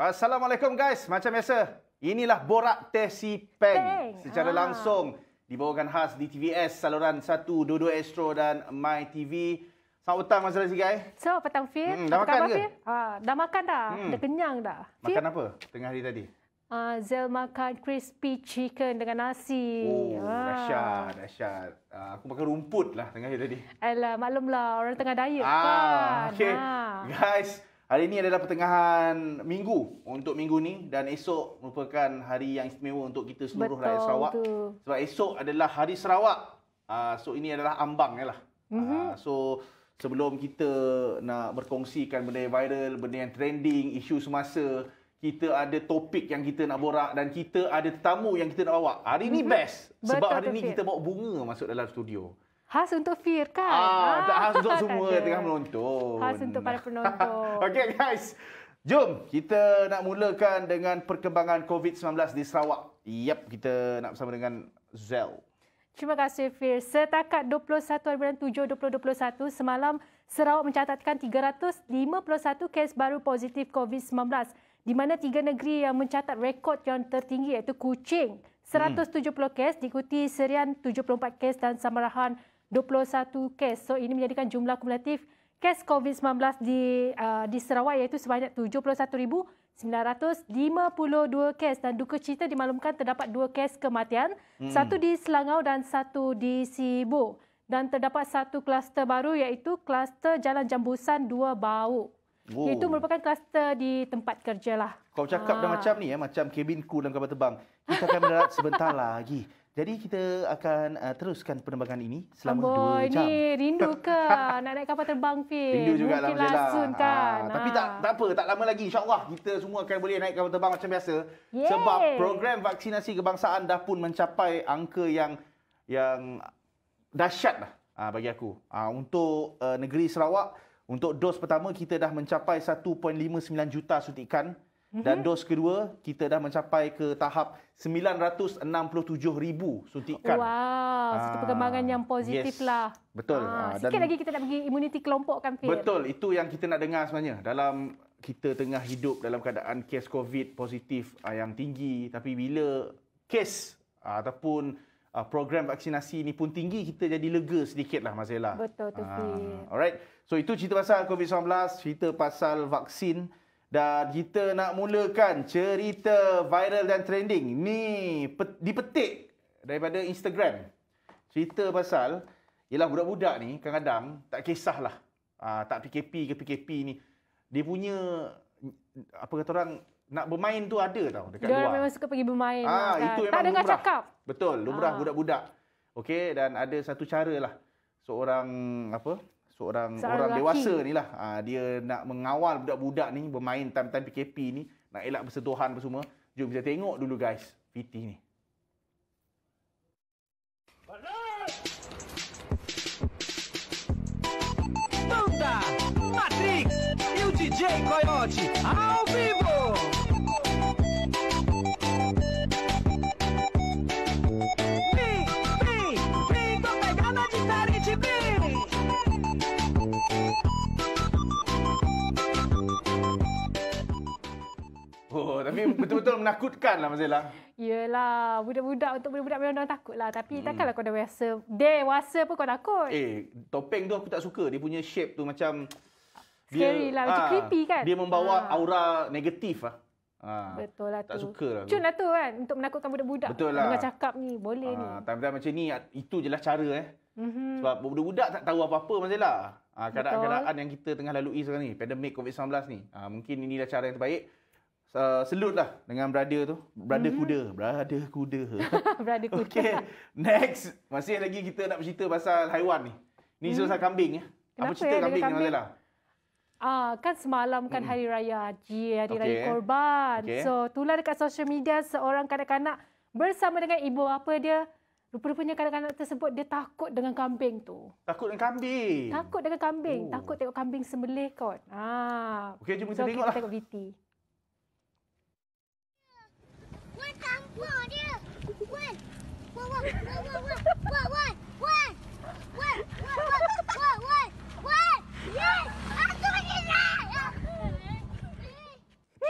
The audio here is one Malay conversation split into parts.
Assalamualaikum guys. Macam biasa, inilah Borak Tesi Peng secara ha. langsung dibawakan khas di TVS saluran 1 Dodo Astro dan My TV. Selamat petang Mas Razi guys. So, petang Fit. Hmm, dah makan ke? Ah, dah makan dah. Hmm. Dah kenyang dah. Fir? Makan apa tengah hari tadi? Uh, Zel makan crispy chicken dengan nasi. Oh, ah. dahsyat, dahsyat. Uh, aku makan rumput lah tengah hari tadi. Alah, maklumlah orang tengah diet ah, kan. Okay. Ah. Guys, Hari ini adalah pertengahan minggu untuk minggu ni dan esok merupakan hari yang istimewa untuk kita seluruh Betul rakyat Sarawak. Tu. Sebab esok adalah hari Sarawak. Uh, so ini adalah ambang lah. Uh, so sebelum kita nak berkongsikan benda yang viral, benda yang trending, isu semasa, kita ada topik yang kita nak borak dan kita ada tetamu yang kita nak bawa. Hari ini mhm. best Betul sebab hari ini kita bawa bunga masuk dalam studio. Khas untuk Fir kan? Ah, ah. khas untuk semua yang tengah menonton. Khas untuk para penonton. Okey guys, jom kita nak mulakan dengan perkembangan COVID-19 di Sarawak. Yap, kita nak bersama dengan Zell. Terima kasih Fir. Setakat 2021 semalam Sarawak mencatatkan 351 kes baru positif COVID-19. Di mana tiga negeri yang mencatat rekod yang tertinggi iaitu Kuching. 170 hmm. kes diikuti Serian 74 kes dan Samarahan 21 kes. So ini menjadikan jumlah kumulatif kes COVID-19 di uh, di Sarawak iaitu sebanyak 71,952 kes dan duka cita dimaklumkan terdapat dua kes kematian, hmm. satu di Selangau dan satu di Sibu dan terdapat satu kluster baru iaitu kluster Jalan Jambusan Dua Bau. Wow. Itu merupakan kluster di tempat kerja lah. Kau cakap ha. dah ah. macam ni ya, macam kabin ku dalam kapal terbang. Kita akan menerat sebentar lagi. Jadi kita akan uh, teruskan penerbangan ini selama Amboy, 2 jam. Ini rindu ke nak naik kapal terbang Fin? Rindu juga lah Mungkin lah soon ah, kan. Ha, tapi tak ah. tak apa, tak lama lagi Insyaallah kita semua akan boleh naik kapal terbang macam biasa. Yeay. Sebab program vaksinasi kebangsaan dah pun mencapai angka yang yang dahsyat lah ah, bagi aku. untuk uh, negeri Sarawak, untuk dos pertama kita dah mencapai 1.59 juta suntikan dan mhm. dos kedua kita dah mencapai ke tahap 967,000 suntikan. Wow, satu ah, perkembangan yang positif yes. lah. Betul. Aa, ah, ah, Sikit dan lagi kita nak bagi imuniti kelompok kan, Fir? Betul, itu yang kita nak dengar sebenarnya. Dalam kita tengah hidup dalam keadaan kes COVID positif yang tinggi, tapi bila kes ataupun program vaksinasi ini pun tinggi, kita jadi lega sedikit lah, Mazela. Betul, Tufi. Alright, so itu cerita pasal COVID-19, cerita pasal vaksin. Dan kita nak mulakan cerita viral dan trending. Ni dipetik daripada Instagram. Cerita pasal, ialah budak-budak ni kadang-kadang tak kisahlah. Aa, ah, tak PKP ke PKP ni. Dia punya, apa kata orang, nak bermain tu ada tau dekat dia luar. Dia memang suka pergi bermain. Ah, kan? itu memang tak dengar lumrah. cakap. Betul, lumrah Aa. Ah. budak-budak. Okey, dan ada satu cara lah. Seorang, apa, seorang Seorang orang laki. dewasa ni lah ha, Dia nak mengawal budak-budak ni Bermain time-time PKP ni Nak elak bersentuhan apa semua Jom kita tengok dulu guys VT ni Matrix E o DJ betul-betul menakutkan lah Mazila. Yelah, budak-budak untuk budak-budak memang orang takut lah. Tapi hmm. takkanlah kau dewasa. Dewasa pun kau takut. Eh, topeng tu aku tak suka. Dia punya shape tu macam... Scary dia, lah. Macam ha, creepy kan? Dia membawa ha. aura negatif lah. Ha, Betul lah tak tu. Tak suka lah. Cun lah tu kan untuk menakutkan budak-budak. Betul lah. Dengan cakap ni, boleh ha, ni. Time-time macam ni, itu je lah cara eh. Mm-hmm. Sebab budak-budak tak tahu apa-apa Mazila. lah. Ha, keadaan yang kita tengah lalui sekarang ni, pandemik COVID-19 ni. Ha, mungkin inilah cara yang terbaik uh, selut lah dengan brother tu. Brother mm-hmm. kuda. Brother kuda. brother kuda. Okay. Next. Masih lagi kita nak bercerita pasal haiwan ni. Ni mm. susah kambing ya. Apa cerita ya, kambing, kambing? Lah? Ah, Kan semalam kan mhm. hari raya. Ji, hari okay. raya korban. Okay. So tular dekat social media seorang kanak-kanak bersama dengan ibu apa dia. Rupa-rupanya kanak-kanak tersebut dia takut dengan kambing tu. Takut dengan kambing? Takut dengan kambing. Oh. Takut tengok kambing sembelih kot. Ah. Okey, jom kita so, tengok lah. Kita tengok VT. Wan tampar dia. Wan. Wan, wan, wan, wan, wan.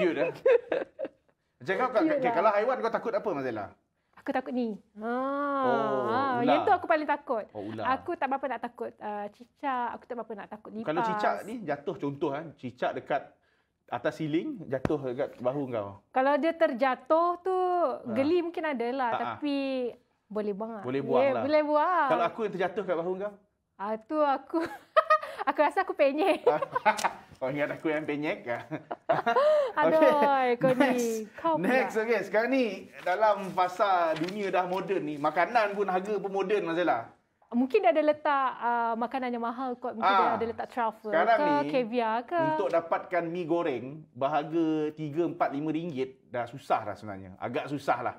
cute eh. Macam kau, okay, lah. kalau haiwan kau takut apa Mazela? Aku takut ni. Ha. Ah, oh, ah, yang tu aku paling takut. Oh, ular. Aku tak apa-apa nak takut uh, cicak, aku tak apa-apa nak takut lipas. Kalau cicak ni jatuh contoh kan, cicak dekat atas siling jatuh dekat bahu kau. Kalau dia terjatuh tu ha. geli mungkin ada lah ha, ha. tapi boleh buang Boleh buang yeah, lah. Boleh buang. Kalau aku yang terjatuh kat bahu kau? Ah tu aku aku rasa aku penyek. kau oh, ingat aku yang penyek ke? Aduh, okay. kau ni. Kau Next, okay. Sekarang ni dalam fasa dunia dah moden ni, makanan pun harga pun moden masalah mungkin dia ada letak uh, makanan yang mahal kot. Mungkin ah, dia ada letak truffle sekarang ke, ni, caviar ke. Untuk dapatkan mi goreng, bahaga 3, 4, 5 ringgit dah susah dah sebenarnya. Agak susah lah.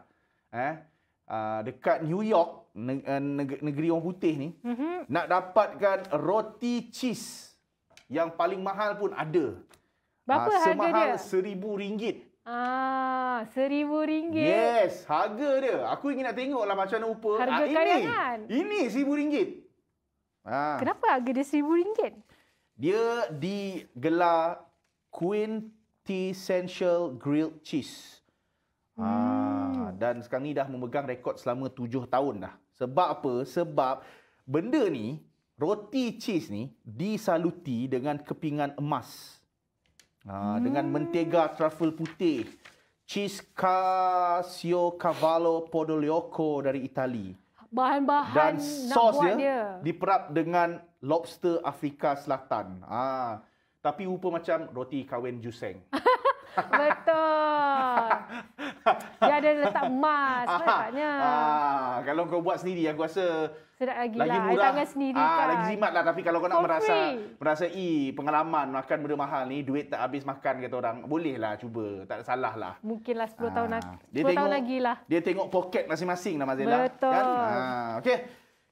Eh? Uh, dekat New York, eh, negeri orang putih ni, mm-hmm. nak dapatkan roti cheese yang paling mahal pun ada. Berapa uh, harga dia? Semahal RM1,000. Ah, seribu ringgit. Yes, harga dia. Aku ingin nak tengok lah macam mana rupa. Ah, harga ah, ini, ini seribu ringgit. Ah. Kenapa harga dia seribu ringgit? Dia digelar Queen Essential Grilled Cheese. Ah, hmm. Ah, dan sekarang ni dah memegang rekod selama tujuh tahun dah. Sebab apa? Sebab benda ni, roti cheese ni disaluti dengan kepingan emas. Ha, hmm. Dengan mentega truffle putih. Cisca Sio Cavallo Podolioco dari Itali. Bahan-bahan Dan sos dia, dia diperap dengan lobster Afrika Selatan. Ha, tapi rupa macam roti kawin juseng. Betul. dia ada letak emas. Kan, ah, kalau kau buat sendiri, aku rasa Sedap lagi lagi lah. murah. tangan sendiri ah, kan. Lagi zimat lah. Tapi kalau kau nak so merasa, merasa i pengalaman makan benda mahal ni, duit tak habis makan kata orang, boleh lah cuba. Tak ada salah lah. Mungkin lah 10 ah. tahun, lagi. 10 tahun tengok, lagi lah. Dia tengok poket masing-masing lah Mazila. Betul. Kan? Ah, okay.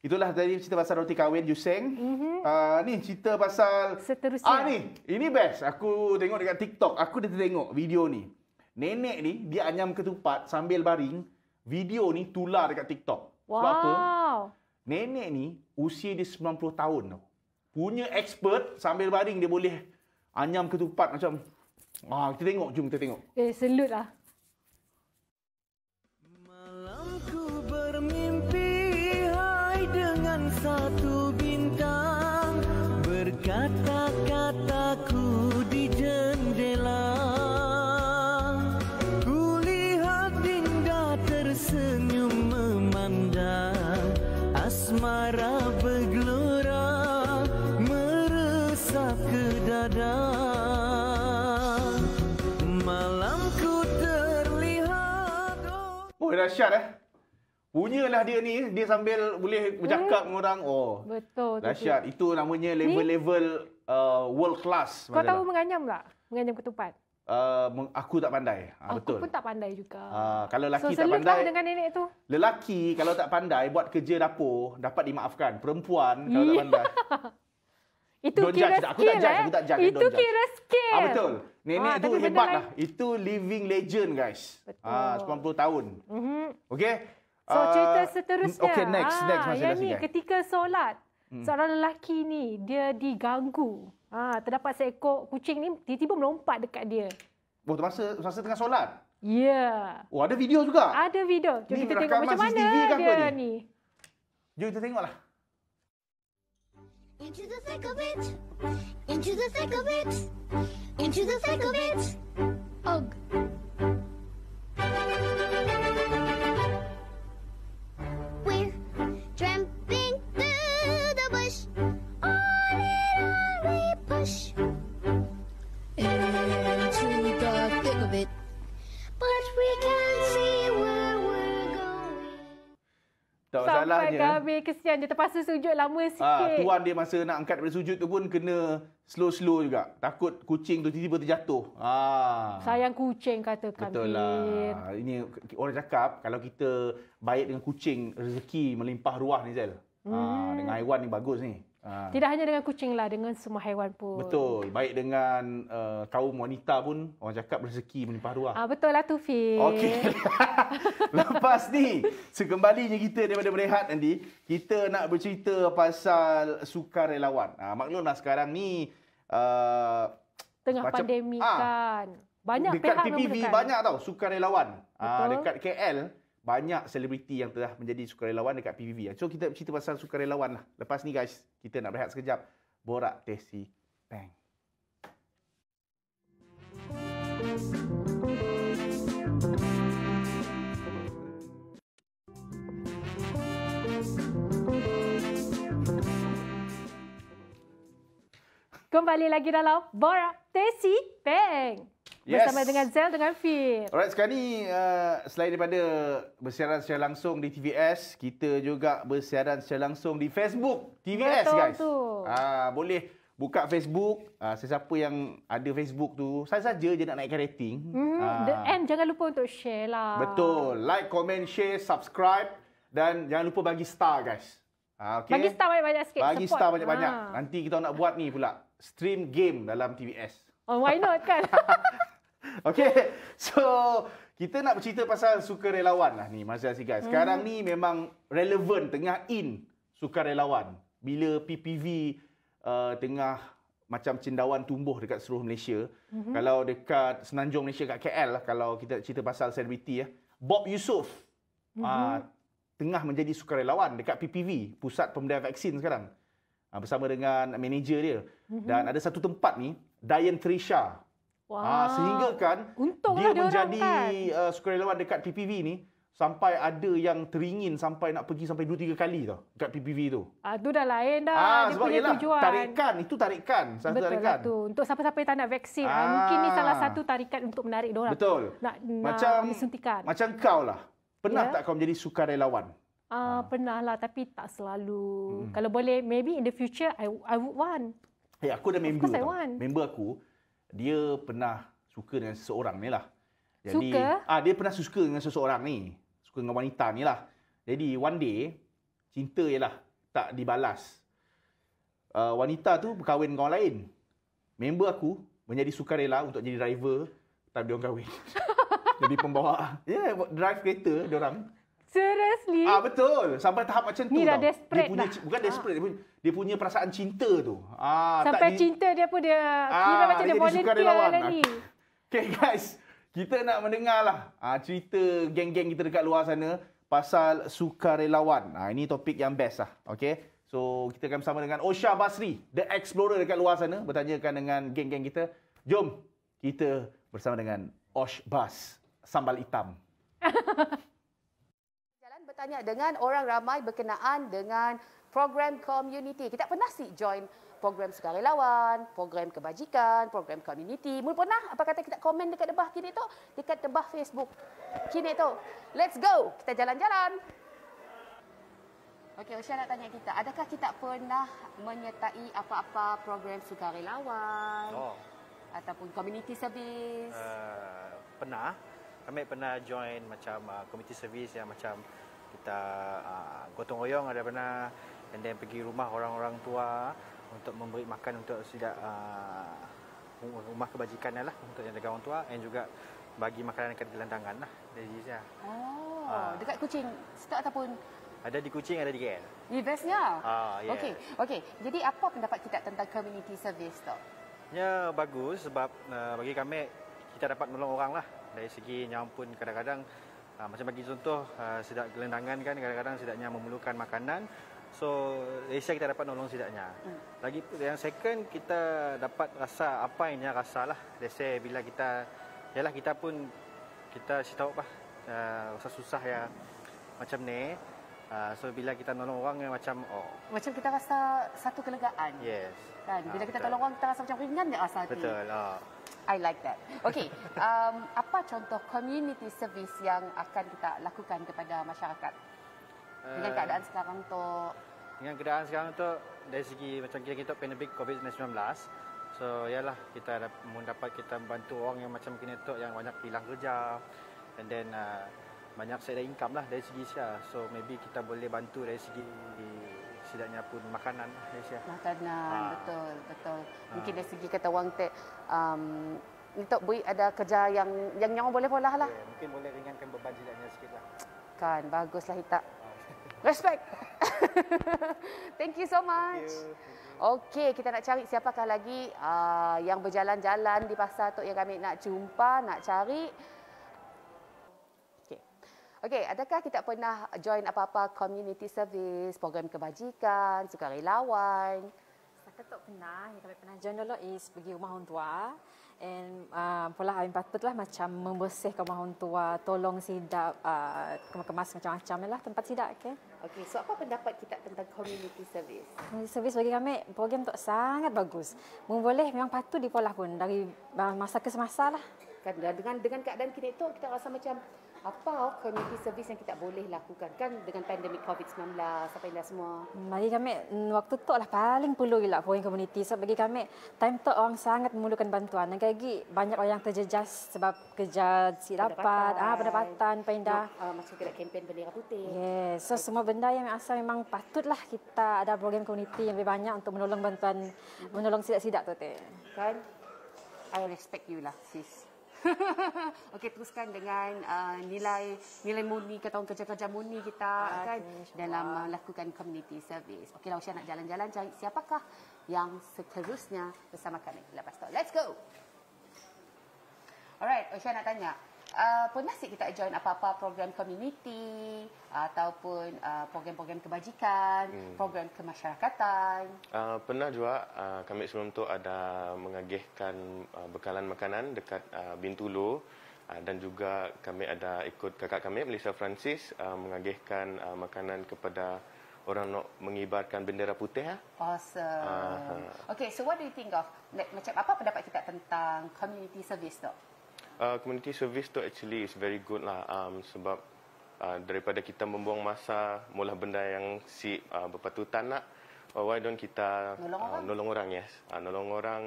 Itulah tadi cerita pasal roti kahwin Juseng. Mm-hmm. Uh, ah, ni cerita pasal... Seterusnya. Ah, ni. Ini best. Aku tengok dekat TikTok. Aku dah tengok video ni. Nenek ni, dia anyam ketupat sambil baring. Video ni tular dekat TikTok. Wow. Sebab apa? Nenek ni usia dia 90 tahun tau. Punya expert sambil baring dia boleh anyam ketupat macam. Ah, kita tengok, jom kita tengok. Eh, selut lah. Malamku bermimpi hai dengan satu bintang berkata dahsyat eh. Punyalah dia ni, dia sambil boleh bercakap dengan orang. Oh. Betul. Dahsyat. Itu namanya level-level uh, world class. Kau majalah. tahu menganyam tak? Menganyam ketupat? Uh, aku tak pandai. Ha, aku betul. pun tak pandai juga. Uh, kalau lelaki so, tak pandai. dengan nenek tu. Lelaki kalau tak pandai buat kerja dapur, dapat dimaafkan. Perempuan kalau yeah. tak pandai. Itu kira skill. Aku eh. tak jaga. Aku tak jaga Itu kira skill. Ah, betul. Nenek ah, tu hebat lah. Lain. Itu living legend guys. Betul. Ah, 90 tahun. Mm-hmm. Okay. So uh, cerita seterusnya. Okay next. Ah, next masih lagi. ni ketika solat. Mm. Seorang lelaki ni dia diganggu. Ah, terdapat seekor kucing ni tiba-tiba melompat dekat dia. Oh masa, masa tengah solat? Ya. Yeah. Oh ada video juga? Ada video. Jom ni kita tengok macam mana CCTV dia, dia ni? ni. Jom kita tengok lah. Into the thick of it. Into the thick of it. Into the thick of it! Ugh. dia kesian dia terpaksa sujud lama ah, sikit. Ah, tuan dia masa nak angkat dari sujud tu pun kena slow-slow juga. Takut kucing tu tiba-tiba terjatuh. Ah. Sayang kucing kata kami. Betul lah. Ini orang cakap kalau kita baik dengan kucing rezeki melimpah ruah ni Zel. Ah, hmm. Ah, dengan haiwan ni bagus ni. Ha. Tidak hanya dengan kucing lah, dengan semua haiwan pun. Betul. Baik dengan uh, kaum wanita pun, orang cakap rezeki menimpa ruah. Ah, betul lah, Tufi. Okey. Lepas ni, sekembalinya kita daripada berehat nanti, kita nak bercerita pasal sukarelawan. Ah, maklumlah sekarang ni... Uh, Tengah macam, pandemik ah, kan. Banyak dekat pihak banyak tau, sukarelawan. Ah, dekat KL, banyak selebriti yang telah menjadi sukarelawan dekat PVV. So kita cerita pasal sukarelawan lah. Lepas ni guys, kita nak berehat sekejap. Borak Tesi Peng. Kembali lagi dalam Borak Tesi Peng yes. bersama dengan Zel dengan Fit. Alright, sekarang ni uh, selain daripada bersiaran secara langsung di TVS, kita juga bersiaran secara langsung di Facebook TVS Betul guys. Ah, boleh buka Facebook, uh, sesiapa yang ada Facebook tu, saya saja je nak naikkan rating. Mm, uh, the end jangan lupa untuk share lah. Betul. Like, comment, share, subscribe dan jangan lupa bagi star guys. Ah, okay. Bagi star banyak-banyak sikit. Bagi support. star banyak-banyak. Ha. Nanti kita nak buat ni pula. Stream game dalam TVS. Oh, why not kan? Okay, so kita nak bercerita pasal sukarelawan lah ni Mazda guys. Sekarang hmm. ni memang relevan tengah in sukarelawan. Bila PPV uh, tengah macam cendawan tumbuh dekat seluruh Malaysia. Hmm. Kalau dekat Senanjung Malaysia kat KL lah, kalau kita cerita pasal selebriti ya. Bob Yusof hmm. uh, tengah menjadi sukarelawan dekat PPV, Pusat Pemberdayaan Vaksin sekarang. Uh, bersama dengan manager dia. Hmm. Dan ada satu tempat ni, Diane Trisha Ah, wow. Ha, sehingga kan dia, lah dia menjadi kan. Uh, sukarelawan dekat PPV ni sampai ada yang teringin sampai nak pergi sampai 2 3 kali tau dekat PPV tu. Ah tu dah lain dah ah, dia punya yalah, tujuan. Tarikan itu tarikan, satu Betul lah tarikan. Betul lah Untuk siapa-siapa yang tak nak vaksin, ah, ah. mungkin ni salah satu tarikan untuk menarik dia orang. Betul. Nak, nak macam disuntikan. Macam kau lah. Pernah yeah. tak kau menjadi sukarelawan? Ah, ah. pernah lah tapi tak selalu. Hmm. Kalau boleh maybe in the future I I would want. Eh hey, aku dah member. Of Member aku dia pernah suka dengan seseorang ni lah. Jadi, suka? Ah, dia pernah suka dengan seseorang ni. Suka dengan wanita ni lah. Jadi, one day, cinta je lah. Tak dibalas. Uh, wanita tu berkahwin dengan orang lain. Member aku menjadi sukarela untuk jadi driver. tak dia orang kahwin. jadi pembawa. Ya, yeah, drive kereta dia orang. Seriously? Ah betul. Sampai tahap macam tu. dah lah. ah. Dia punya dah. bukan desperate ah. dia punya perasaan cinta tu. Ah Sampai cinta dia pun dia ah, kira macam ah, dia, dia volunteer dia lawan. lah ni. guys, kita nak mendengarlah ah cerita geng-geng kita dekat luar sana pasal sukarelawan. Ah ini topik yang best lah. Okay. So kita akan bersama dengan Osha Basri, the explorer dekat luar sana bertanyakan dengan geng-geng kita. Jom kita bersama dengan Osh Bas, sambal hitam. bertanya dengan orang ramai berkenaan dengan program community. Kita pernah sih join program sukarelawan, program kebajikan, program community. Mula pernah apa kata kita komen dekat debah kini tu, dekat debah Facebook kini tu. Let's go, kita jalan-jalan. Okey, Usha nak tanya kita, adakah kita pernah menyertai apa-apa program sukarelawan? Oh. Ataupun community service? Uh, pernah. Kami pernah join macam uh, community service yang macam kita uh, gotong royong ada pernah dan then pergi rumah orang-orang tua untuk memberi makan untuk sidak uh, ah, um, rumah kebajikan lah untuk yang dekat orang tua dan juga bagi makanan dekat gelandangan lah. Dari Zizia. Oh, uh, dekat kucing setak ataupun? Ada di kucing, ada di KL. Eh, bestnya. Uh, yeah. Okey, okay. jadi apa pendapat kita tentang community service tu? Ya, bagus sebab uh, bagi kami kita dapat menolong orang lah dari segi nyampun kadang-kadang Ah, macam bagi contoh ah, sidak gelendangan kan kadang-kadang sidaknya memerlukan makanan so Asia kita dapat nolong sidaknya hmm. lagi yang second kita dapat rasa apa yang dia lah let's say bila kita yalah kita pun kita tahu lah rasa uh, susah ya hmm. macam ni Uh, so bila kita nolong orang yang macam oh macam kita rasa satu kelegaan yes kan bila uh, kita tolong orang kita rasa macam ringan dia rasa betul ah uh. I like that. Okay, um, apa contoh community service yang akan kita lakukan kepada masyarakat dengan eh, keadaan sekarang tu? Dengan keadaan sekarang tu, dari segi macam kita kita pandemik COVID-19, so ialah kita mahu dapat kita bantu orang yang macam kini tu yang banyak hilang kerja, and then uh, banyak saya income lah dari segi saya. Uh, so maybe kita boleh bantu dari segi setidaknya pun makanan Malaysia. Makanan, ha. betul, betul. Ha. Mungkin dari segi kata Wang Tek, um, tak, Bui ada kerja yang yang nyawa boleh pola lah. Yeah, mungkin boleh ringankan beban jilatnya sikit lah. Kan, baguslah kita. Ah. Respect. Thank you so much. Thank you. Okey, kita nak cari siapakah lagi uh, yang berjalan-jalan di pasar tu yang kami nak jumpa, nak cari. Okey, adakah kita pernah join apa-apa community service, program kebajikan, sukarelawan? Saya tak pernah. Yang kami pernah join dulu is pergi rumah orang tua. And uh, pula kami patut lah macam membersihkan rumah orang tua, tolong sidap, uh, kemas macam-macam lah tempat sidap. Okay? Okey, so apa pendapat kita tentang community service? Community service bagi kami, program itu sangat bagus. Memboleh memang patut dipolah pun dari uh, masa ke semasa lah. Kan, dengan, dengan keadaan kini itu, kita rasa macam apa community service yang kita boleh lakukan kan dengan pandemik COVID-19 apa yang dah semua? Bagi kami mm, waktu tu lah paling perlu gila foreign community sebab so, bagi kami time tu orang sangat memerlukan bantuan dan lagi banyak orang terjejas sebab kerja si dapat ah pendapatan apa yang dah ah, masuk kira kempen bendera putih. Yes, so semua benda yang asal memang patutlah kita ada program community yang lebih banyak untuk menolong bantuan menolong sidak-sidak tu Kan? I respect you lah sis. Okey teruskan dengan uh, nilai nilai murni ke tahun kerja-kerja murni kita uh, kan okay, dalam uh, community service. Okeylah Usha nak jalan-jalan cari siapakah yang seterusnya bersama kami. Lepas tu let's go. Alright, Osha nak tanya uh, pernah sih kita join apa-apa program community ataupun uh, program-program kebajikan, hmm. program kemasyarakatan? Uh, pernah juga uh, kami sebelum tu ada mengagihkan uh, bekalan makanan dekat uh, Bintulu dan juga kami ada ikut kakak kami Melissa Francis uh, mengagihkan uh, makanan kepada orang nak mengibarkan bendera putih ya. Awesome. Uh, okay, so what do you think of like, macam apa pendapat kita tentang community service tu? uh, community service tu actually is very good lah um, sebab uh, daripada kita membuang masa mula benda yang si uh, tu nak uh, why don't kita nolong, uh, orang. nolong orang yes uh, nolong orang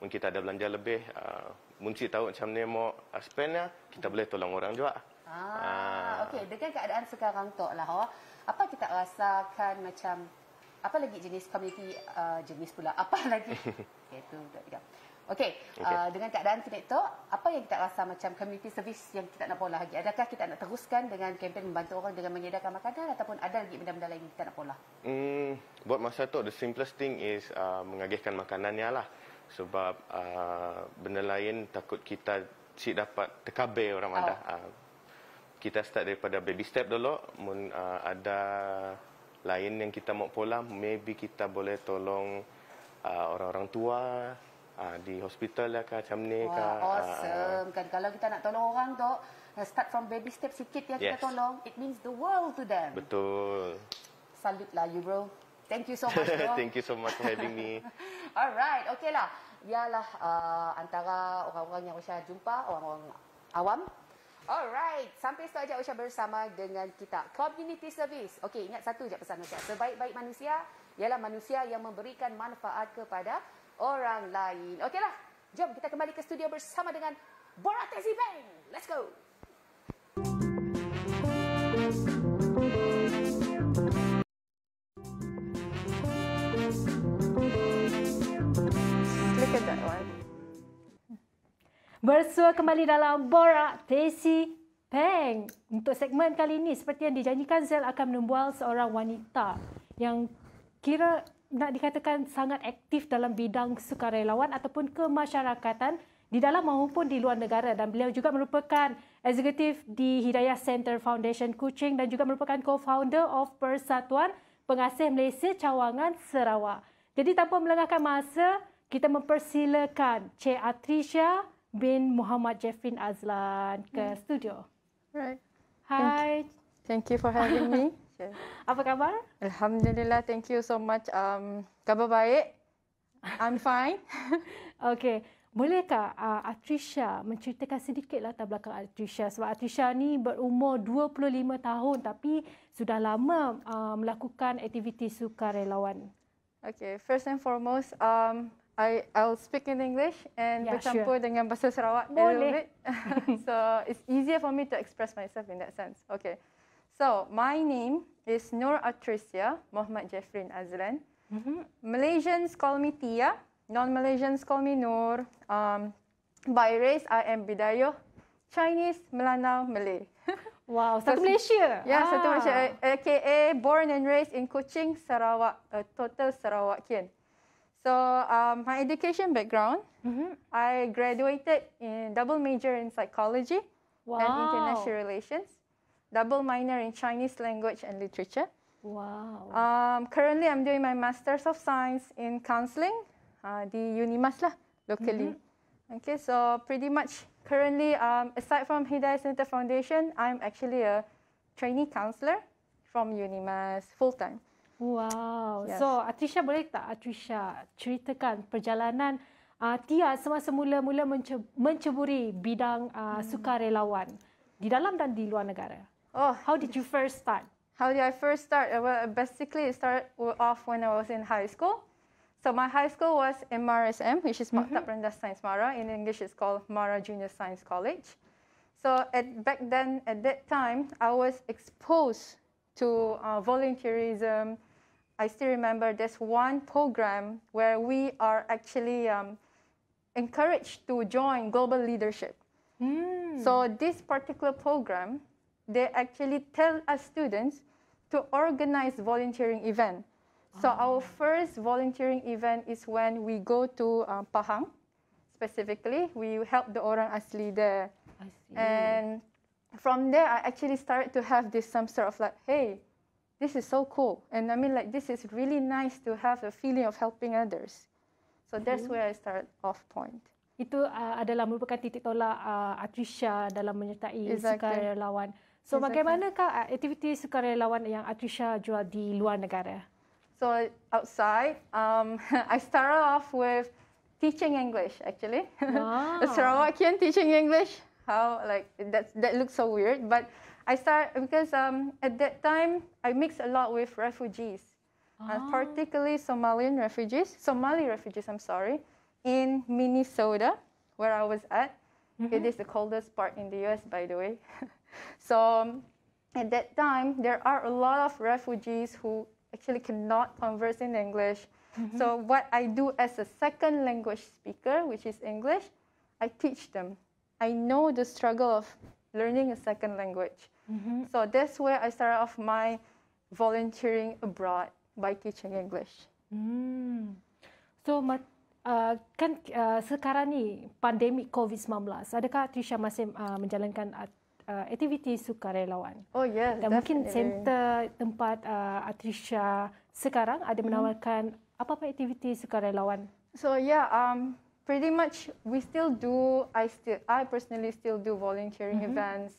mungkin kita ada belanja lebih uh, munci tahu macam ni mau uh, ya, kita hmm. boleh tolong orang juga ah uh. okey dengan keadaan sekarang tu lah oh, apa kita rasakan macam apa lagi jenis community uh, jenis pula apa lagi itu okay, Okey, okay. uh, dengan keadaan Kinector, apa yang kita rasa macam community service yang kita nak pola lagi? Adakah kita nak teruskan dengan kempen membantu orang dengan menyediakan makanan ataupun ada lagi benda-benda lain yang kita nak pola? Hmm, buat masa tu, the simplest thing is uh, mengagihkan makanannya lah. Sebab uh, benda lain takut kita si dapat terkabir orang ada. Oh. Uh, kita start daripada baby step dulu, mun, uh, ada lain yang kita mau pola, maybe kita boleh tolong uh, orang-orang tua, uh, di hospital lah kah, macam ni kah. Wah, ah, ah. awesome. Uh, kan? Kalau kita nak tolong orang tu, start from baby step sikit ya kita tolong. It means the world to them. Betul. Salut lah you bro. Thank you so much bro. Thank you so much for having me. Alright, okay lah. Ialah uh, antara orang-orang yang Usha jumpa, orang-orang awam. Alright, sampai setelah ajak Usha bersama dengan kita. Community service. Okay, ingat satu je pesan Usha. Sebaik-baik manusia ialah manusia yang memberikan manfaat kepada orang lain. Okeylah. Jom kita kembali ke studio bersama dengan Bora Taxi Bank. Let's go. Look at that one. Bersua kembali dalam Bora Taxi Bank. Untuk segmen kali ini, seperti yang dijanjikan, Zel akan menembual seorang wanita yang kira nak dikatakan sangat aktif dalam bidang sukarelawan ataupun kemasyarakatan di dalam maupun di luar negara dan beliau juga merupakan eksekutif di Hidayah Center Foundation Kuching dan juga merupakan co-founder of Persatuan Pengasih Malaysia Cawangan Sarawak. Jadi tanpa melengahkan masa, kita mempersilakan Cik Atricia bin Muhammad Jeffin Azlan ke hmm. studio. Right. Hi. Thank you for having me. Apa khabar? Alhamdulillah, thank you so much. Um, khabar baik? I'm fine. okay. Bolehkah uh, Atrisha menceritakan sedikit latar belakang Atrisha? Sebab Atrisha ni berumur 25 tahun tapi sudah lama uh, melakukan aktiviti sukarelawan. Okay, first and foremost, um, I I'll speak in English and yeah, bercampur sure. dengan bahasa Sarawak Boleh. little bit. so it's easier for me to express myself in that sense. Okay. So my name is Nur Atricia Muhammad Jeffrin Azlan. Mm-hmm. Malaysians call me Tia. Non-Malaysians call me Nur. Um, by race, I am Bidayuh, Chinese, Melanau, Malay. Wow, satu so, Malaysia. yeah, ah. satu Malaysia. AKA born and raised in Kuching, Sarawak. A uh, total Sarawakian. So um, my education background, mm-hmm. I graduated in double major in psychology wow. and international relations. double minor in Chinese language and literature. Wow. Um, currently, I'm doing my Master's of Science in Counseling uh, di UNIMAS lah, locally. Mm-hmm. Okay, so pretty much currently, um, aside from Hidayah Center Foundation, I'm actually a trainee counselor from UNIMAS full-time. Wow. Yes. So, Atrisha boleh tak Atrisha ceritakan perjalanan uh, Tia semasa mula-mula menceburi bidang uh, hmm. sukarelawan di dalam dan di luar negara? Oh, how did you first start? How did I first start? Uh, well, basically, it started off when I was in high school. So my high school was MRSM, which is Maktab mm-hmm. Rendah Science Mara. In English, it's called Mara Junior Science College. So at, back then, at that time, I was exposed to uh, volunteerism. I still remember there's one program where we are actually um, encouraged to join global leadership. Mm. So this particular program they actually tell us students to organize volunteering event. Oh. So ah. our first volunteering event is when we go to uh, Pahang, specifically. We help the orang asli there. I see. And from there, I actually started to have this some sort of like, hey, this is so cool. And I mean, like, this is really nice to have a feeling of helping others. So mm-hmm. that's mm-hmm. where I start off point. Itu uh, adalah merupakan titik tolak uh, Atrisha dalam menyertai exactly. sukarelawan. So exactly. bagaimanakah uh, aktiviti sukarelawan yang Atisha jual di luar negara? So outside, um, I start off with teaching English actually. Wow. Ah. Sarawakian teaching English. How like that? That looks so weird. But I start because um, at that time I mix a lot with refugees, oh. uh, ah. particularly Somalian refugees, Somali refugees. I'm sorry, in Minnesota, where I was at. Mm-hmm. It is the coldest part in the U.S. By the way. So um, at that time, there are a lot of refugees who actually cannot converse in English. Mm-hmm. So what I do as a second language speaker, which is English, I teach them. I know the struggle of learning a second language. Mm-hmm. So that's where I started off my volunteering abroad by teaching English. Mm. So uh, kan uh, sekarang ni pandemik COVID-19, adakah Trisha masih uh, menjalankan uh, uh, aktiviti sukarelawan. Oh yes. Dan mungkin center tempat uh, Atrisha sekarang ada hmm. menawarkan hmm. apa-apa aktiviti sukarelawan. So yeah, um pretty much we still do I still I personally still do volunteering mm-hmm. events.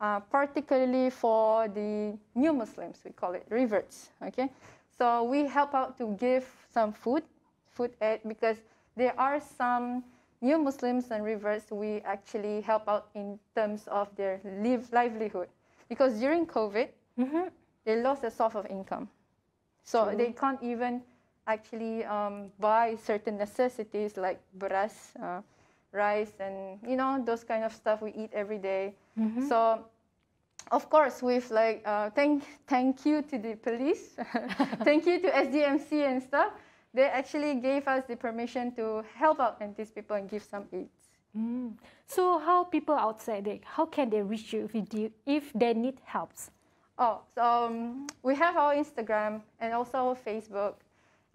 Uh, particularly for the new Muslims, we call it reverts. Okay, so we help out to give some food, food aid because there are some new Muslims and reverts, we actually help out in terms of their live livelihood. Because during COVID, mm-hmm. they lost a source of income. So True. they can't even actually um, buy certain necessities like beras, uh, rice, and you know, those kind of stuff we eat every day. Mm-hmm. So of course, with like uh, thank thank you to the police, thank you to SDMC and stuff they actually gave us the permission to help out and these people and give some aids. Mm. So how people outside, how can they reach you if, you, if they need helps? Oh, so um, we have our Instagram and also Facebook.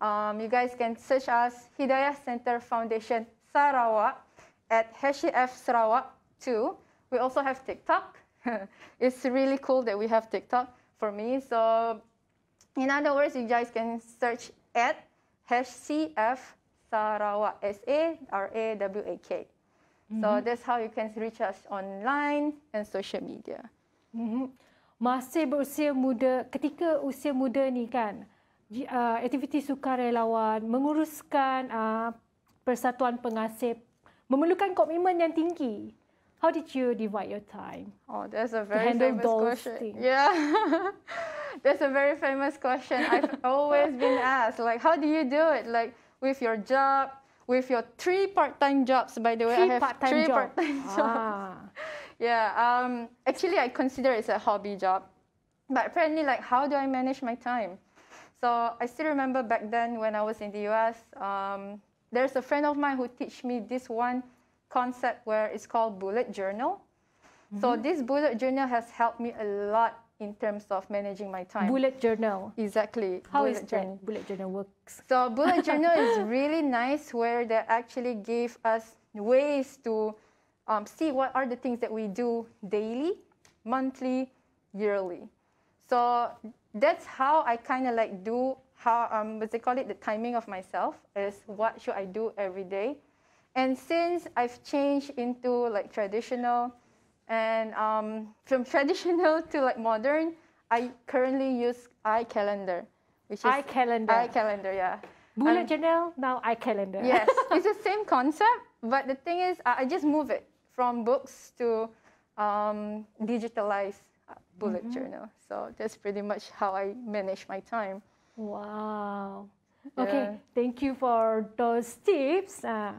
Um, you guys can search us Hidayah Center Foundation Sarawak at HF Sarawak 2. We also have TikTok. it's really cool that we have TikTok for me. So in other words, you guys can search at HCF Sarawak. S A R A W A K. So mm-hmm. that's how you can reach us online and social media. Mm-hmm. Masih berusia muda, ketika usia muda ni kan, uh, aktiviti sukarelawan, menguruskan uh, persatuan pengasih, memerlukan komitmen yang tinggi. How did you divide your time? Oh, that's a very famous question. Things? Yeah. That's a very famous question I've always been asked. Like, how do you do it? Like, with your job, with your three part-time jobs, by the way. Three I have part-time three job. part-time ah. jobs. yeah. Um, actually, I consider it's a hobby job. But apparently, like, how do I manage my time? So I still remember back then when I was in the US, um, there's a friend of mine who teach me this one concept where it's called bullet journal. Mm-hmm. So this bullet journal has helped me a lot in terms of managing my time. Bullet journal. Exactly. How bullet is journal. that? Bullet journal works. So bullet journal is really nice where they actually give us ways to um, see what are the things that we do daily, monthly, yearly. So that's how I kind of like do how um what they call it the timing of myself is what should I do every day. And since I've changed into like traditional and um, from traditional to like modern, I currently use iCalendar, which is iCalendar. iCalendar, yeah. Bullet um, journal now iCalendar. yes, it's the same concept, but the thing is, I just move it from books to um, digitalized uh, bullet mm-hmm. journal. So that's pretty much how I manage my time. Wow. Yeah. Okay, thank you for those tips. Uh,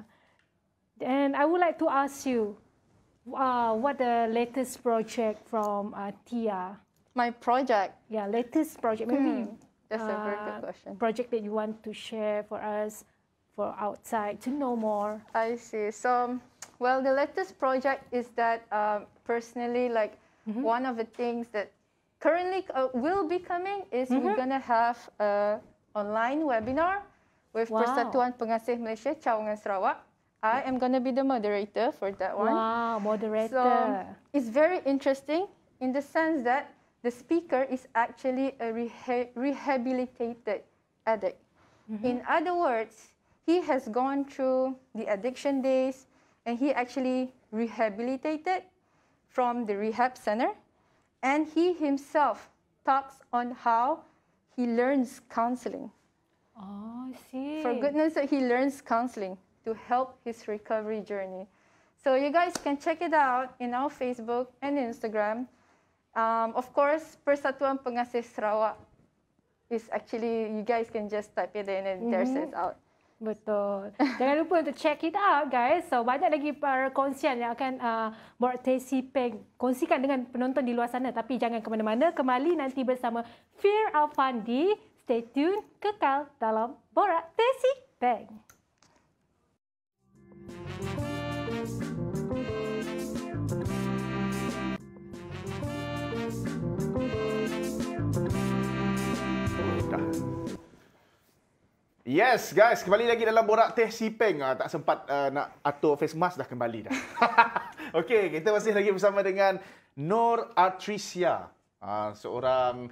and I would like to ask you Wow, what the latest project from uh, Tia? My project? Yeah, latest project. Maybe hmm. that's uh, a very good uh, question. Project that you want to share for us, for outside to know more. I see. So, well, the latest project is that uh, personally, like mm-hmm. one of the things that currently uh, will be coming is mm-hmm. we're gonna have a online webinar with wow. Persatuan Pengasih Malaysia Chawangan Sarawak. I am going to be the moderator for that one. Wow, moderator. So it's very interesting in the sense that the speaker is actually a reha rehabilitated addict. Mm -hmm. In other words, he has gone through the addiction days and he actually rehabilitated from the rehab center and he himself talks on how he learns counseling. Oh, I see. For goodness sake, he learns counseling. to help his recovery journey. So you guys can check it out in our Facebook and Instagram. Um, of course, Persatuan Pengasih Sarawak is actually, you guys can just type it in and mm-hmm. there says out. Betul. Jangan lupa untuk check it out guys. So banyak lagi perkongsian yang akan uh, Borat Peng kongsikan dengan penonton di luar sana. Tapi jangan ke mana-mana. Kembali nanti bersama Fear Alfandi. Stay tuned. Kekal dalam Borat Peng. kita. Yes guys, kembali lagi dalam borak teh sipeng. peng. Ah, tak sempat uh, nak atur face mask dah kembali dah. okay, kita masih lagi bersama dengan Nur Atricia. Uh, seorang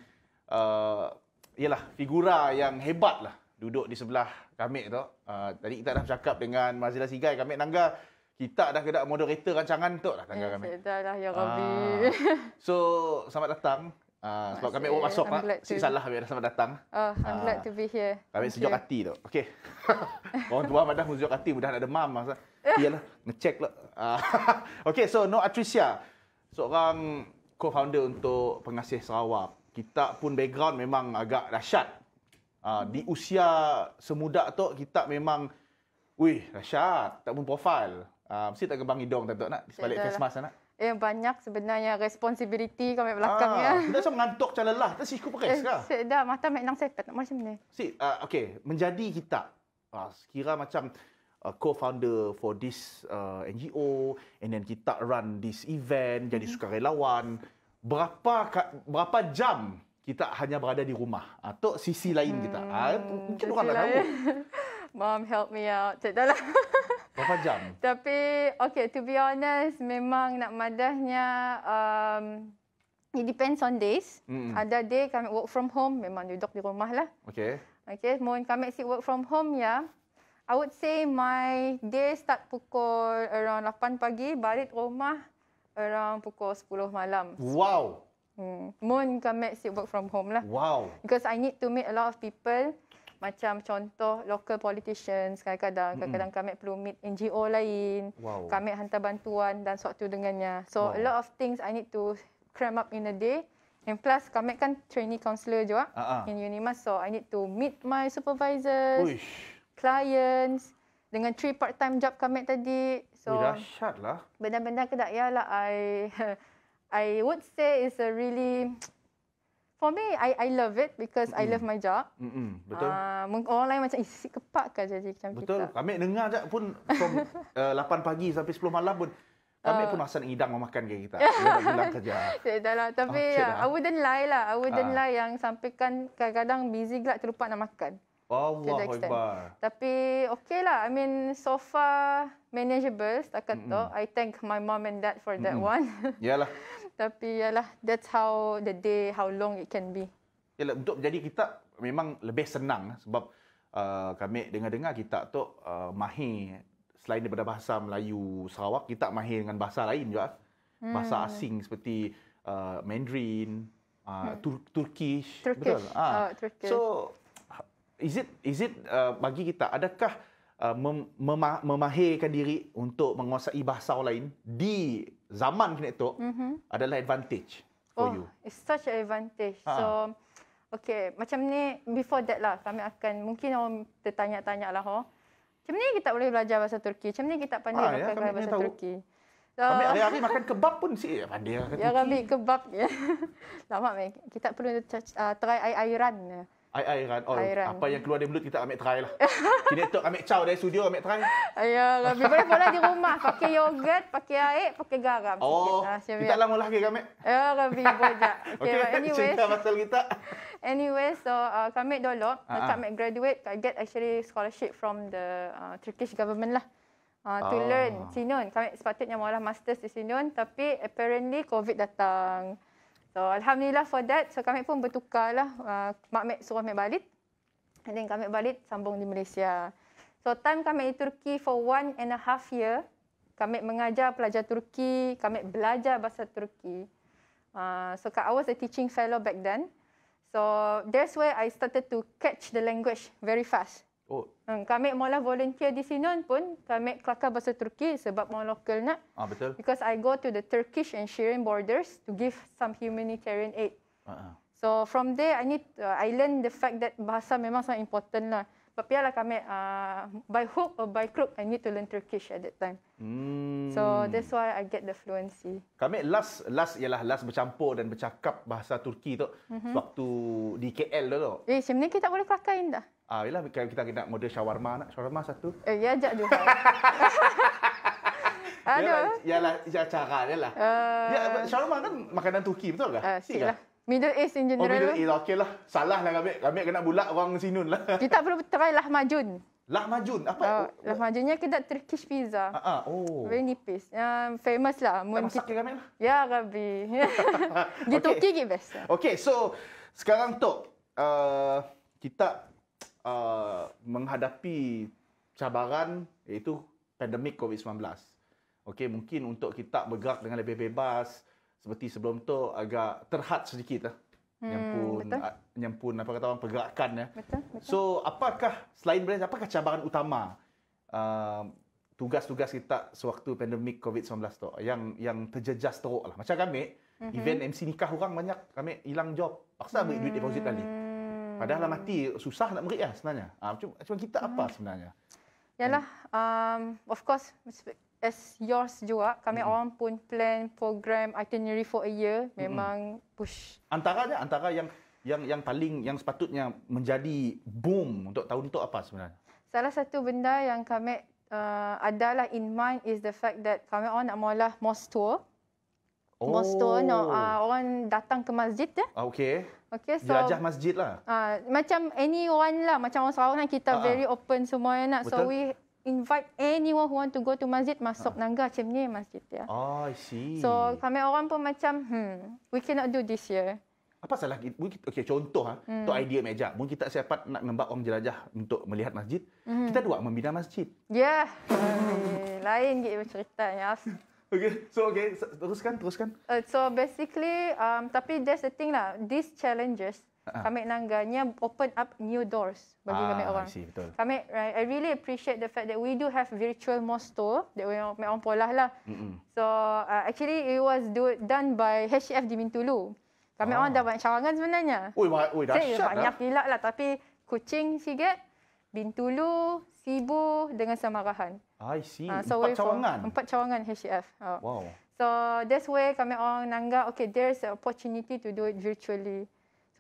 uh, yalah, figura yang hebat lah duduk di sebelah kami tu. Uh, tadi kita dah bercakap dengan Mazila Sigai, kami Nangga. Kita dah kena moderator rancangan tu lah tangga kami. Ya, saya ya Rabbi. Uh, so, selamat datang. Uh, sebab kami baru masuk, Pak. Sik salah kami sama datang. Oh, I'm uh, glad to be here. Kami okay. sejuk hati tu. Okay. Orang tua padahal sejuk hati, mudah nak demam. Masa. Yalah, ngecek lah. Ah. Uh, okay, so No Atricia. Seorang co-founder untuk pengasih Sarawak. Kita pun background memang agak dahsyat. Uh, di usia semuda tu, kita memang... Wih, dahsyat. Tak pun profil. Uh, mesti tak kebang hidung, tak nak. Di sebalik face lah. mask, nak. Eh banyak sebenarnya responsibility kau kat belakang ah, ya. Dah sampai ngantuk macam lelah. Tak sikup pakai sekarang. Eh, dah mata mek nang sepet. Macam ni. Si, uh, ah, okay. Menjadi kita. Uh, ah, kira macam uh, co-founder for this uh, NGO. And then kita run this event. Jadi mm-hmm. sukarelawan. Berapa berapa jam kita hanya berada di rumah? Atau uh, sisi lain kita? Hmm, uh, mungkin orang tak tahu. Mom, help me out. Cik, dah lah. Berapa jam? Tapi, okay, to be honest, memang nak madahnya, um, it depends on days. Mm-hmm. Ada day kami work from home, memang duduk di rumah lah. Okay. Okay, mohon kami si work from home ya. Yeah. I would say my day start pukul around 8 pagi, balik rumah around pukul 10 malam. Wow. Hmm. Mohon kami si work from home lah. Wow. Because I need to meet a lot of people macam contoh local politicians kadang-kadang kadang-kadang kami perlu meet NGO lain wow. kami hantar bantuan dan sewaktu dengannya so wow. a lot of things i need to cram up in a day And plus, kami kan trainee counselor juga uh-huh. in Unimas. So, I need to meet my supervisors, Uish. clients dengan three part-time job kami tadi. So, Dahsyat lah. Benda-benda kedak ya lah. I, I would say is a really For me, I I love it because mm-hmm. I love my job. Mm-hmm. Betul. Uh, orang lain macam, isi kepak ke jadi macam Betul. kita. Betul. Kami dengar je pun from uh, eh, 8 pagi sampai 10 malam pun. Kami uh. pun ah. masa nak hidang makan ke kita. Kita kerja. Tidaklah. Tapi oh, yeah, lah. I wouldn't lie lah. I wouldn't uh. lie yang sampaikan kadang-kadang busy gelap terlupa nak makan. Allah Tapi okay lah. I mean, so far manageable setakat mm-hmm. tu. I thank my mom and dad for that mm-hmm. one. Yalah. Tapi yalah, that's how the day, how long it can be. Yalah, untuk jadi kita memang lebih senang sebab uh, kami dengar-dengar kita tu uh, mahir selain daripada bahasa Melayu Sarawak, kita mahir dengan bahasa lain juga. Hmm. Bahasa asing seperti uh, Mandarin, uh, hmm. Tur- Turkish. Turkish. Betul? Oh, Turkish. So, is it is it uh, bagi kita adakah uh, mem- mema- memahirkan diri untuk menguasai bahasa orang lain di zaman kena itu mm-hmm. adalah advantage for oh, you. It's such an advantage. Ha. So, okay. Macam ni, before that lah, kami akan, mungkin orang tertanya-tanya lah, oh. macam ni kita boleh belajar bahasa Turki? Macam ni kita pandai ha, ya, bahasa tahu. Turki? So, kami hari-hari makan kebab pun sih. Eh, lah, kan, ya, pandai. Ya, kami kebab. Ya. Lama, kita perlu uh, try air-airan. Ya air kan, oh, apa yang keluar dari mulut kita ambil try lah kini tok ambil chow dari studio ambil try ya lebih boleh pula di rumah pakai yogurt pakai air pakai garam oh ah, sikit. kita lama lagi kami ya lebih boleh okay, okay anyway cerita pasal kita anyway so uh, kami dulu uh-huh. nak ambil ah, ah. graduate I get actually scholarship from the uh, Turkish government lah uh, to learn Sinun. Kami sepatutnya mahu master di Sinun. Tapi apparently COVID datang. So alhamdulillah for that. So kami pun bertukarlah uh, mak mak suruh mak balik. And then kami balik sambung di Malaysia. So time kami di Turki for one and a half year. Kami mengajar pelajar Turki, kami belajar bahasa Turki. Uh, so I was a teaching fellow back then. So that's where I started to catch the language very fast. Ha, kami mula volunteer di sini pun, kami kelakar bahasa Turki sebab mau lokal nak. Ah, betul. Because I go to the Turkish and Syrian borders to give some humanitarian aid. Uh-huh. So from there, I need uh, I learn the fact that bahasa memang sangat important lah. But lah kami uh, by hook or by crook, I need to learn Turkish at that time. Hmm. So that's why I get the fluency. Kami last last ialah last bercampur dan bercakap bahasa Turki tu mm-hmm. waktu di KL tu. Eh, sebenarnya kita tak boleh kelakar indah. Ah, yelah, kita, kita nak model shawarma nak. Shawarma satu. Eh, ya ajak dulu. Aduh. Yalah, yalah ya, cara dia lah. Uh, shawarma kan makanan Turki, betul ke? Eh, uh, Silah. Middle East in oh, general. Oh, Middle East, okey lah. Salah lah, Ramik. Ramik kena bulat orang sinun lah. Kita perlu try lah majun. Lah majun? Apa? Uh, lah majunnya kita Turkish pizza. Uh, uh, oh. Very nipis. Uh, famous lah. Moon masak ke Ramik lah? Ya, Rabi. di okay. Turki, ke best. Okay, so sekarang Tok. Uh, kita uh, menghadapi cabaran iaitu pandemik COVID-19. Okey, mungkin untuk kita bergerak dengan lebih bebas seperti sebelum tu agak terhad sedikit lah. Hmm, yang pun betul. Ah, yang pun apa kata orang pergerakan ya. So, apakah selain berlainan, apakah cabaran utama uh, tugas-tugas kita sewaktu pandemik COVID-19 tu yang yang terjejas teruk lah. Macam kami, mm-hmm. event MC nikah orang banyak kami hilang job. Paksa ambil mm-hmm. duit deposit tadi. Mm-hmm. Padahal lah mati susah nak meriah sebenarnya. Ah uh, macam kita apa mm-hmm. sebenarnya? Yalah um of course as yours juga kami mm-hmm. orang pun plan program itinerary for a year mm-hmm. memang mm-hmm. push antaranya antara yang yang yang paling yang sepatutnya menjadi boom untuk tahun itu apa sebenarnya salah satu benda yang kami uh, adalah in mind is the fact that kami orang nak mulalah mosque tour oh. mosque tour no, oh. uh, orang datang ke masjid eh? Ah, okay Okay, so belajar masjid lah. Uh, macam anyone lah, macam orang Sarawak kan kita uh-huh. very open semua ya nak. Betul? So we invite anyone who want to go to masjid masuk uh-huh. nangga macam ni masjid ya. Oh, I see. So kami orang pun macam hmm, we cannot do this year. Apa salah? Okay, contoh ha, hmm. tu idea meja. Mungkin kita siapat nak membak orang jelajah untuk melihat masjid. Hmm. Kita dua membina masjid. Ya. Yeah. Lain gitu ceritanya. Okay, so okay, teruskan, teruskan. Uh, so basically, um, tapi there's the thing lah, these challenges, uh-huh. kami nangganya open up new doors bagi ah, kami orang. See, betul. Kami, right, I really appreciate the fact that we do have virtual store that we make on polah lah. Mm-mm. So uh, actually, it was do, done by HCF di mintulu. Kami ah. orang dah banyak cawangan sebenarnya. Oi, oi, dah so, banyak lah. gila lah, tapi kucing sikit, Bintulu, sibuh dengan samarahan. I see. Uh, so empat cawangan. From, empat cawangan HCF. E uh. Oh. Wow. So that's where kami orang nangga, okay, there's an opportunity to do it virtually.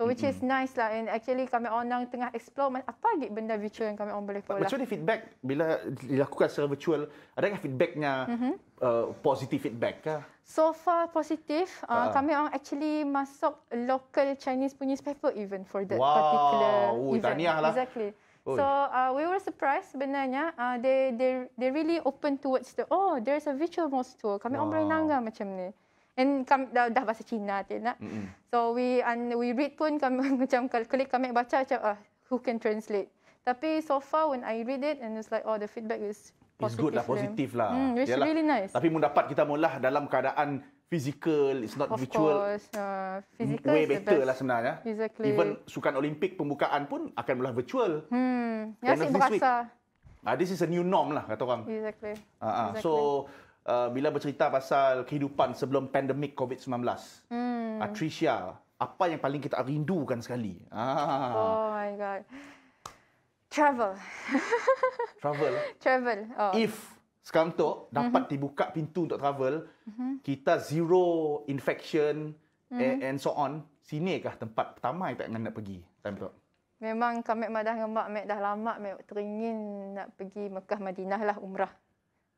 So which mm-hmm. is nice lah. And actually kami orang tengah explore apa lagi benda virtual yang kami orang boleh buat. Macam mana feedback bila dilakukan secara virtual? ada Adakah feedbacknya mm-hmm. uh, positif feedback ke? So far positif. Uh, uh. Kami orang actually masuk local Chinese punya paper even for that wow. particular Ooh, event. Wow, tahniah lah. Exactly. Oi. So uh, we were surprised sebenarnya uh, they they they really open towards the oh there's a virtual mouse tool. Kami wow. orang nanga macam ni. And kami dah, dah bahasa Cina tu nak. Mm-hmm. So we and we read pun kami macam klik kami baca macam ah who can translate. Tapi so far when I read it and it's like oh the feedback is positive. It's good lah, positif lah. Mm, it's really nice. Tapi mendapat kita mula lah dalam keadaan physical it's not of virtual of course uh, physical way is better lah sebenarnya exactly. even sukan olimpik pembukaan pun akan mula virtual hmm yang asyik berasa Uh, this is a new norm lah kata orang. Exactly. Ah, uh. exactly. So uh, bila bercerita pasal kehidupan sebelum pandemik COVID-19. Hmm. Patricia, apa yang paling kita rindukan sekali? Ah. Oh my god. Travel. Travel. Travel. Oh. If sekarang tu dapat mm-hmm. dibuka pintu untuk travel mm-hmm. kita zero infection mm-hmm. and so on Sini kah tempat pertama yang nak, nak pergi time tu memang kami madah ngemak mek dah lama mek teringin nak pergi Mekah Madinah lah umrah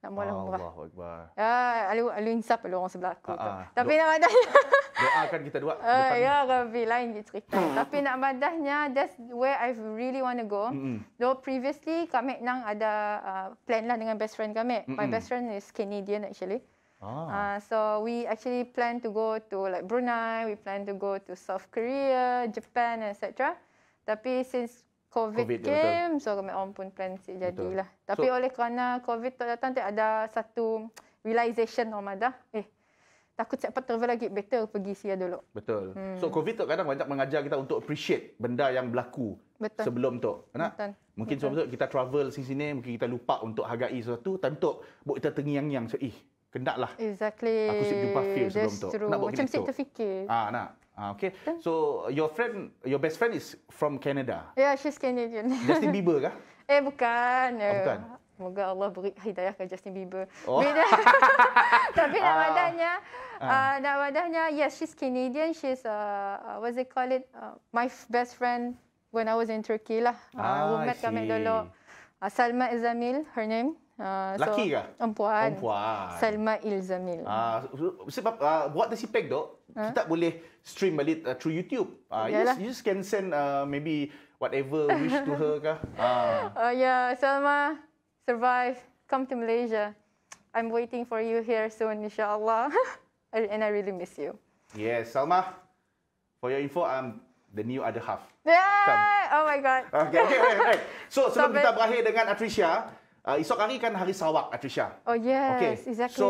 Allah Akbar. Ya, alu alu insaf lu orang sebelah aku. Uh, uh, Tapi do- nak madahnya. Doakan kita dua. Uh, ya Rabbi, lain cerita. Tapi nak madahnya that's where I really want to go. Mm-hmm. Though previously kami nang ada uh, plan lah dengan best friend kami. Mm-hmm. My best friend is Canadian actually. Ah. Uh, so we actually plan to go to like Brunei, we plan to go to South Korea, Japan, etc. Tapi since COVID, COVID came, so kami on pun plan si jadilah. Betul. Tapi so, oleh kerana COVID tak datang, ada satu realisation normal ada. Eh, takut siapa travel lagi, better pergi Sia dulu. Betul. Hmm. So COVID tu kadang banyak mengajar kita untuk appreciate benda yang berlaku Betul. sebelum tu. Kena? Betul. Mungkin sebab tu kita travel sini sini, mungkin kita lupa untuk hargai sesuatu, time tu buat kita tengiang-ngiang. So, eh, Kena lah. Exactly. Aku siap jumpa Phil sebelum tu. Nak buat Macam siap terfikir. Ah, nak. Ah, okay. So your friend, your best friend is from Canada. Yeah, she's Canadian. Justin Bieber kah? Eh bukan. Oh, bukan. Moga Allah beri hidayah ke Justin Bieber. Oh. Beda. Tapi nak ah. wadahnya, uh, uh. nak wadahnya, yes, she's Canadian. She's, uh, uh what's it call it? Uh, my best friend when I was in Turkey lah. Uh, we met kami dulu. Uh, Salma Izamil, her name. Uh, ah, Laki so, ke? Perempuan. Salma Ilzamil. Uh, sebab uh, buat the CPEC dok, huh? kita boleh stream balik uh, through YouTube. Uh, you, you just can send uh, maybe whatever wish to her ke. Uh. Uh, yeah, Salma, survive. Come to Malaysia. I'm waiting for you here soon, insyaAllah. And I really miss you. Yes, yeah, Salma. For your info, I'm the new other half. Yeah! Oh my God. Okay, okay, okay. Right, right. So, sebelum Stop kita berakhir dengan Atricia, Uh, esok hari kan hari sawak, Atrisha. Oh, yes. Okay. Exactly. So,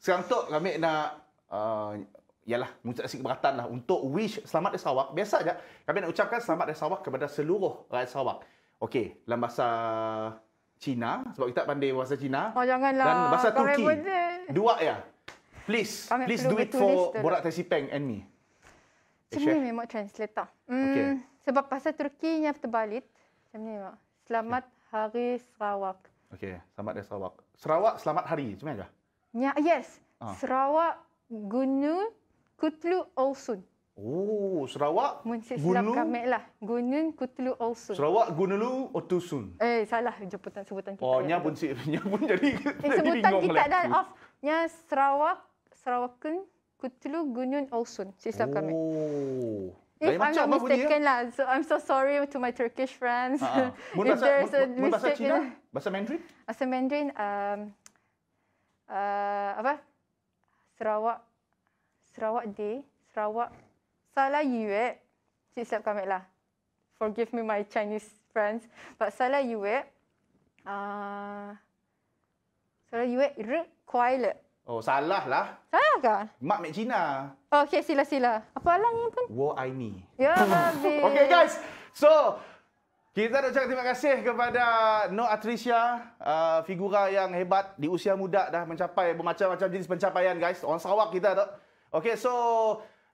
sekarang tu kami nak... Uh, yalah, mengucapkan sikit keberatan lah. Untuk wish selamat dari Sarawak. Biasa je. Kami nak ucapkan selamat dari Sarawak kepada seluruh rakyat Sarawak. Okey, dalam bahasa Cina. Sebab kita pandai bahasa Cina. Oh, janganlah. Dan bahasa Kami Turki. Dua ya. Please, Kami please do it for Borak Tasi Peng and me. Sini eh, memang translator. Hmm, okay. Sebab bahasa Turki ni terbalik. Sini memang. Selamat okay. Hari Sarawak. Okey, selamat dari Sarawak. Sarawak selamat hari, macam mana? Ya, yes. Ah. Sarawak Gunu Kutlu Olsun. Oh, Sarawak Muncik Gunu kami lah. Gunun Kutlu Olsun. Sarawak Gunulu Otusun. Eh, salah jemputan sebutan kita. Oh, nya pun si, nya pun jadi. Eh, jadi sebutan kita dan off. nya Sarawak Sarawakun Kutlu Gunun Olsun. Silap kami. Oh. Lain I'm macam not mistaken lah. So I'm so sorry to my Turkish friends. Uh ah, -huh. Ah. if bahasa, there's a mistake. Bahasa Cina? Bahasa Mandarin? Bahasa Mandarin. Um, uh, apa? Sarawak. Sarawak D, Sarawak. Salah Yue. Eh? Cik siap kami lah. Forgive me my Chinese friends. But Salah Yue. Eh? Uh, salah Yue. Eh? Re. Kuai le. Oh, salah lah. Salah ke? Mak Mek Cina. Oh, okey, sila-sila. Apa alang yang pun? Wo I Ni. Ya, Nabi. Okey, guys. So, kita nak cakap terima kasih kepada No Atricia, uh, figura yang hebat di usia muda dah mencapai bermacam-macam jenis pencapaian, guys. Orang Sarawak kita tu. Okey, so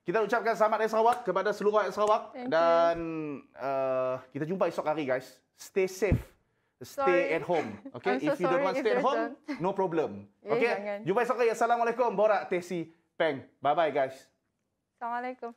kita ucapkan selamat dari Sarawak kepada seluruh rakyat Sarawak. dan uh, kita jumpa esok hari, guys. Stay safe stay sorry. at home. Okay, so if you don't want stay at home, don't. no problem. yeah, okay, jangan. jumpa esok lagi. Assalamualaikum. Bora, Tesi, Peng. Bye-bye guys. Assalamualaikum.